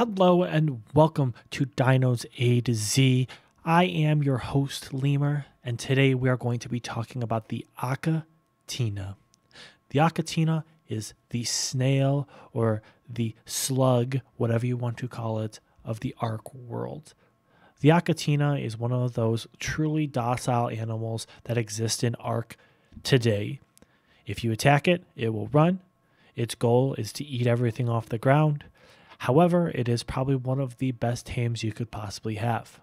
Hello and welcome to Dinos A to Z. I am your host, Lemur, and today we are going to be talking about the Akatina. The Akatina is the snail or the slug, whatever you want to call it, of the Ark world. The Akatina is one of those truly docile animals that exist in Ark today. If you attack it, it will run. Its goal is to eat everything off the ground. However, it is probably one of the best tames you could possibly have.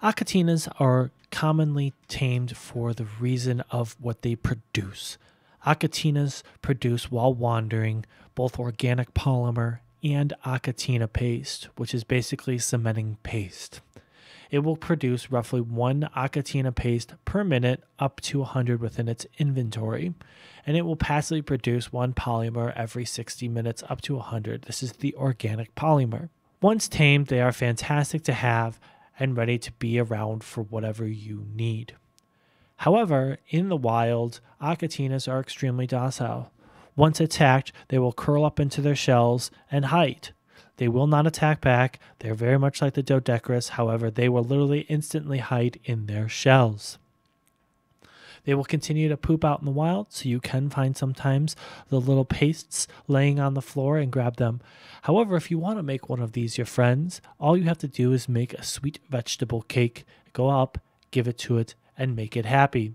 Akatinas are commonly tamed for the reason of what they produce. Akatinas produce while wandering both organic polymer and acatina paste, which is basically cementing paste it will produce roughly one acatina paste per minute up to 100 within its inventory. And it will passively produce one polymer every 60 minutes up to 100. This is the organic polymer. Once tamed, they are fantastic to have and ready to be around for whatever you need. However, in the wild, acatinas are extremely docile. Once attacked, they will curl up into their shells and hide. They will not attack back. They are very much like the Dodecarus, however, they will literally instantly hide in their shells. They will continue to poop out in the wild, so you can find sometimes the little pastes laying on the floor and grab them. However, if you want to make one of these your friends, all you have to do is make a sweet vegetable cake, go up, give it to it, and make it happy.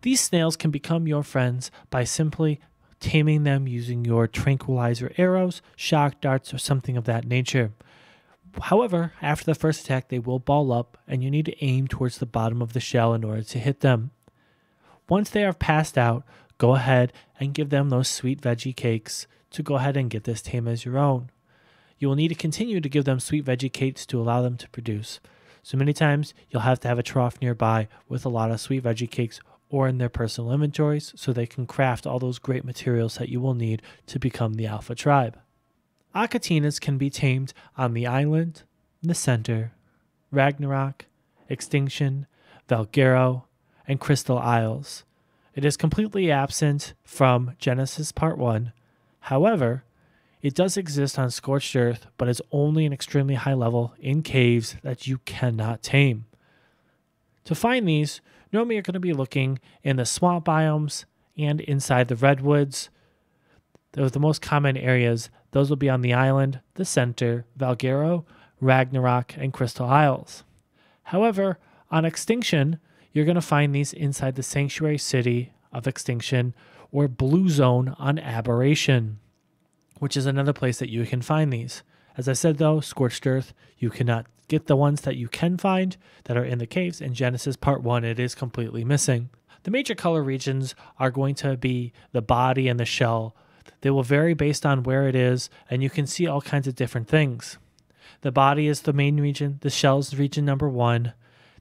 These snails can become your friends by simply taming them using your tranquilizer arrows, shock darts, or something of that nature. However, after the first attack, they will ball up, and you need to aim towards the bottom of the shell in order to hit them. Once they are passed out, go ahead and give them those sweet veggie cakes to go ahead and get this tame as your own. You will need to continue to give them sweet veggie cakes to allow them to produce. So many times you'll have to have a trough nearby with a lot of sweet veggie cakes or in their personal inventories so they can craft all those great materials that you will need to become the Alpha tribe. Akatinas can be tamed on the island, the center, Ragnarok, Extinction, Valguero, and Crystal Isles. It is completely absent from Genesis Part 1. However, it does exist on scorched earth, but is only an extremely high level in caves that you cannot tame. To find these, normally you're going to be looking in the swamp biomes and inside the redwoods. Those are the most common areas. Those will be on the island, the center, Valguero, Ragnarok, and Crystal Isles. However, on extinction, you're going to find these inside the sanctuary city of extinction or blue zone on aberration, which is another place that you can find these. As I said though, scorched earth, you cannot Get the ones that you can find that are in the caves. In Genesis Part 1, it is completely missing. The major color regions are going to be the body and the shell. They will vary based on where it is, and you can see all kinds of different things. The body is the main region, the shell is region number one.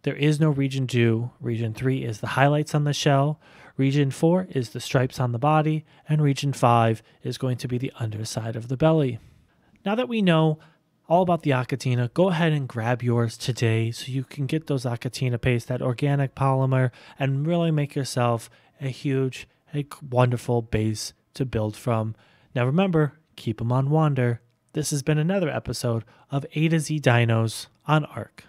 There is no region two. Region three is the highlights on the shell. Region four is the stripes on the body. And region five is going to be the underside of the belly. Now that we know all about the acatina. go ahead and grab yours today so you can get those acatina paste, that organic polymer, and really make yourself a huge, a wonderful base to build from. Now remember, keep them on wander. This has been another episode of A to Z Dinos on ARC.